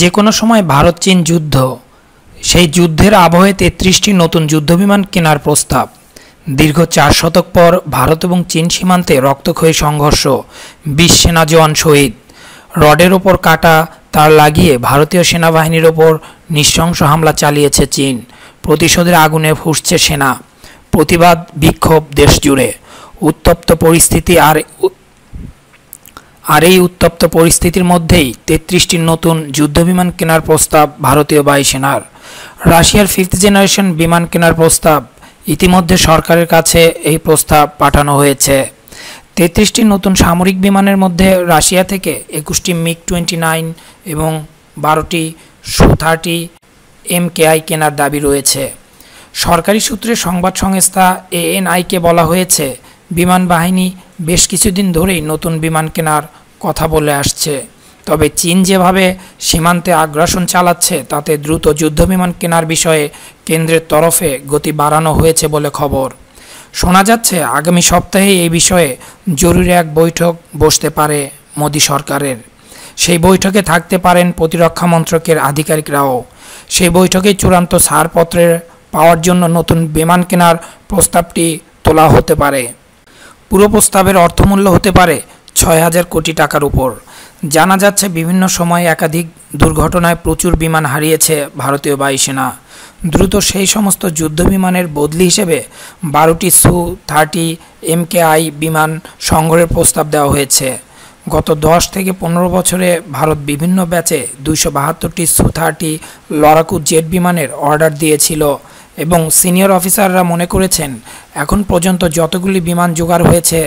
যে কোনো সময় ভারত চীন যুদ্ধ সেই যুদ্ধের আবহে তেত্রিশটি নতুন যুদ্ধবিমান কেনার প্রস্তাব দীর্ঘ চার শতক পর ভারত এবং চীন সীমান্তে রক্তক্ষয়ী সংঘর্ষ বিশ সেনা জওয়ান শহীদ রডের ওপর কাটা তার লাগিয়ে ভারতীয় সেনাবাহিনীর ওপর নৃশংস হামলা চালিয়েছে চীন প্রতিশোধের আগুনে ফুসছে সেনা প্রতিবাদ বিক্ষোভ দেশ জুড়ে উত্তপ্ত পরিস্থিতি আর আর এই উত্তপ্ত পরিস্থিতির মধ্যেই তেত্রিশটি নতুন যুদ্ধবিমান কেনার প্রস্তাব ভারতীয় বায়ুসেনার রাশিয়ার ফিফথ জেনারেশন বিমান কেনার প্রস্তাব ইতিমধ্যে সরকারের কাছে এই প্রস্তাব পাঠানো হয়েছে তেত্রিশটি নতুন সামরিক বিমানের মধ্যে রাশিয়া থেকে একুশটি মিগ টোয়েন্টি নাইন এবং বারোটি সু থার্টি এমকেআই কেনার দাবি রয়েছে সরকারি সূত্রে সংবাদ সংস্থা এএনআইকে বলা হয়েছে বিমান বাহিনী বেশ কিছুদিন ধরেই নতুন বিমান কেনার কথা বলে আসছে তবে চীন যেভাবে সীমান্তে আগ্রাসন চালাচ্ছে তাতে দ্রুত যুদ্ধ বিমান কেনার বিষয়ে কেন্দ্রের তরফে গতি বাড়ানো হয়েছে বলে খবর শোনা যাচ্ছে আগামী সপ্তাহে এই বিষয়ে জরুরি এক বৈঠক বসতে পারে মোদী সরকারের সেই বৈঠকে থাকতে পারেন প্রতিরক্ষা মন্ত্রকের আধিকারিকরাও সেই বৈঠকে চূড়ান্ত ছাড়পত্রের পাওয়ার জন্য নতুন বিমান কেনার প্রস্তাবটি তোলা হতে পারে পুরো প্রস্তাবের অর্থমূল্য হতে পারে ছয় হাজার কোটি টাকার উপর জানা যাচ্ছে বিভিন্ন সময়ে একাধিক দুর্ঘটনায় প্রচুর বিমান হারিয়েছে ভারতীয় বায়ুসেনা দ্রুত সেই সমস্ত যুদ্ধ বিমানের বদলি হিসেবে বারোটি সু থার্টি এমকেআই বিমান সংগ্রহের প্রস্তাব দেওয়া হয়েছে গত দশ থেকে পনেরো বছরে ভারত বিভিন্ন ব্যাচে দুইশো বাহাত্তরটি সু থার্টি লড়াকু জেট বিমানের অর্ডার দিয়েছিল এবং সিনিয়র অফিসাররা মনে করেছেন এখন পর্যন্ত যতগুলি বিমান জোগাড় হয়েছে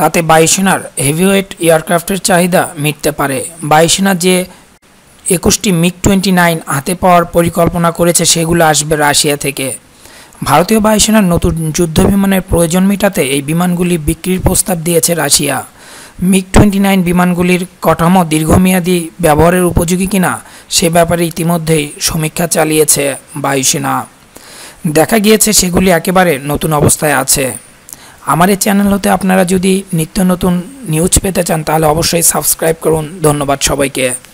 তাতে বায়ুসেনার হেভিওয়েট এয়ারক্রাফটের চাহিদা মিটতে পারে বায়ুসেনা যে একুশটি মিগ টোয়েন্টি নাইন হাতে পাওয়ার পরিকল্পনা করেছে সেগুলো আসবে রাশিয়া থেকে ভারতীয় বায়ুসেনার নতুন যুদ্ধ বিমানের প্রয়োজন মেটাতে এই বিমানগুলি বিক্রির প্রস্তাব দিয়েছে রাশিয়া মিগ টোয়েন্টি নাইন বিমানগুলির কাঠামো দীর্ঘমেয়াদী ব্যবহারের উপযোগী কিনা সে ব্যাপারে ইতিমধ্যেই সমীক্ষা চালিয়েছে বায়ুসেনা দেখা গিয়েছে সেগুলি একেবারে নতুন অবস্থায় আছে আমার এই চ্যানেল হতে আপনারা যদি নিত্য নতুন নিউজ পেতে চান তাহলে অবশ্যই সাবস্ক্রাইব করুন ধন্যবাদ সবাইকে